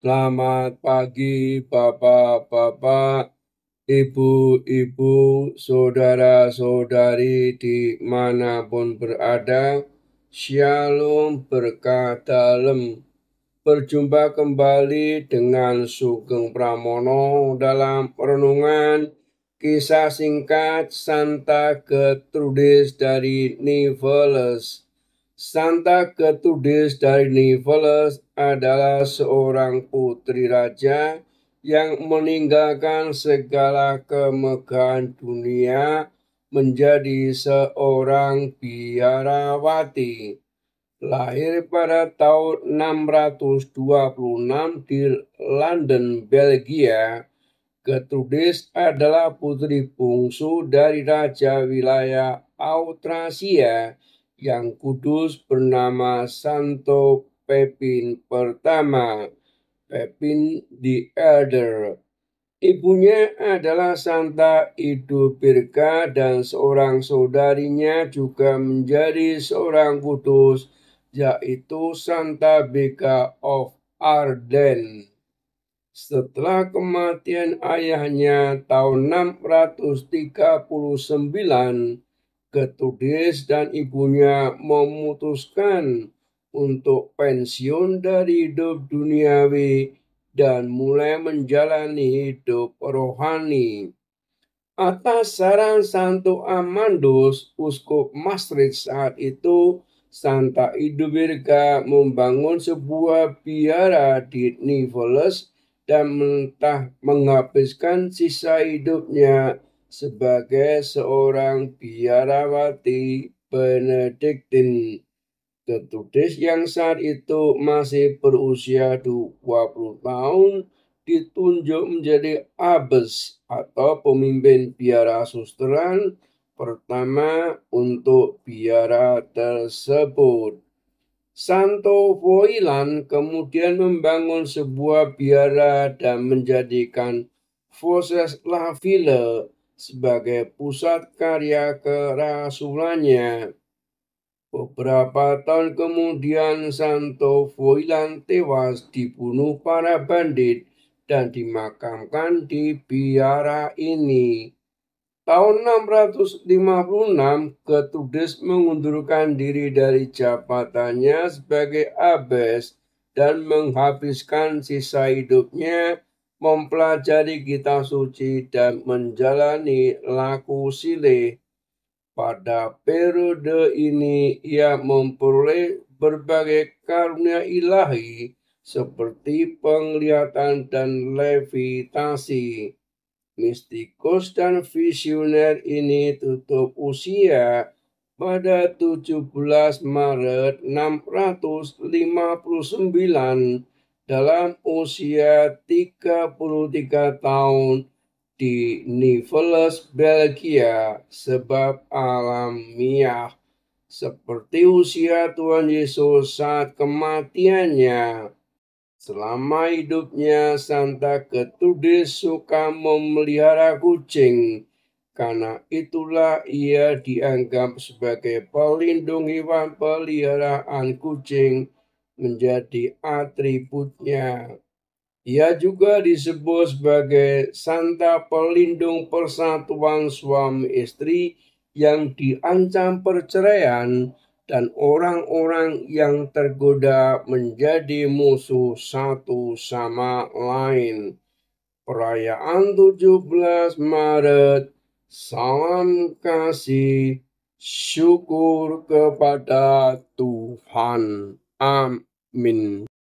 Selamat pagi Bapak-bapak, Ibu-ibu, saudara-saudari di pun berada. Shalom berkah dalam. Berjumpa kembali dengan Sugeng Pramono dalam perenungan kisah singkat Santa Gertrudis dari Niveles. Santa Ketudis dari Niveles adalah seorang putri raja yang meninggalkan segala kemegahan dunia menjadi seorang biarawati. Lahir pada tahun 626 di London, Belgia, Gertrudis adalah putri bungsu dari Raja Wilayah Austrasia yang kudus bernama Santo Pepin pertama, Pepin the Elder. Ibunya adalah Santa Idupirka dan seorang saudarinya juga menjadi seorang kudus, yaitu Santa Beka of Arden. Setelah kematian ayahnya tahun 639, Ketudis dan ibunya memutuskan untuk pensiun dari hidup duniawi dan mulai menjalani hidup rohani. Atas saran Santo Amandus, Uskup Maastricht saat itu, Santa Idubirga membangun sebuah biara di Nivoles dan mentah menghabiskan sisa hidupnya sebagai seorang biarawati Benediktin Ketudis yang saat itu masih berusia 20 tahun ditunjuk menjadi abes atau pemimpin biara susteran pertama untuk biara tersebut. Santo Voilan kemudian membangun sebuah biara dan menjadikan Foses La Ville sebagai pusat karya kerasulannya. Beberapa tahun kemudian Santo Voilan tewas dibunuh para bandit dan dimakamkan di biara ini. Tahun 656 Ketudes mengundurkan diri dari jabatannya sebagai abes dan menghabiskan sisa hidupnya mempelajari kitab suci dan menjalani laku sile. Pada periode ini ia memperoleh berbagai karunia ilahi seperti penglihatan dan levitasi. Mistikus dan visioner ini tutup usia pada 17 Maret 659 dalam usia 33 tahun di Nivelles, Belgia sebab alamiah seperti usia Tuhan Yesus saat kematiannya. Selama hidupnya Santa Ketudis suka memelihara kucing karena itulah ia dianggap sebagai pelindung hewan peliharaan kucing menjadi atributnya. Ia juga disebut sebagai Santa Pelindung Persatuan Suami Istri yang diancam perceraian dan orang-orang yang tergoda menjadi musuh satu sama lain. Perayaan 17 Maret, salam kasih, syukur kepada Tuhan. Am. men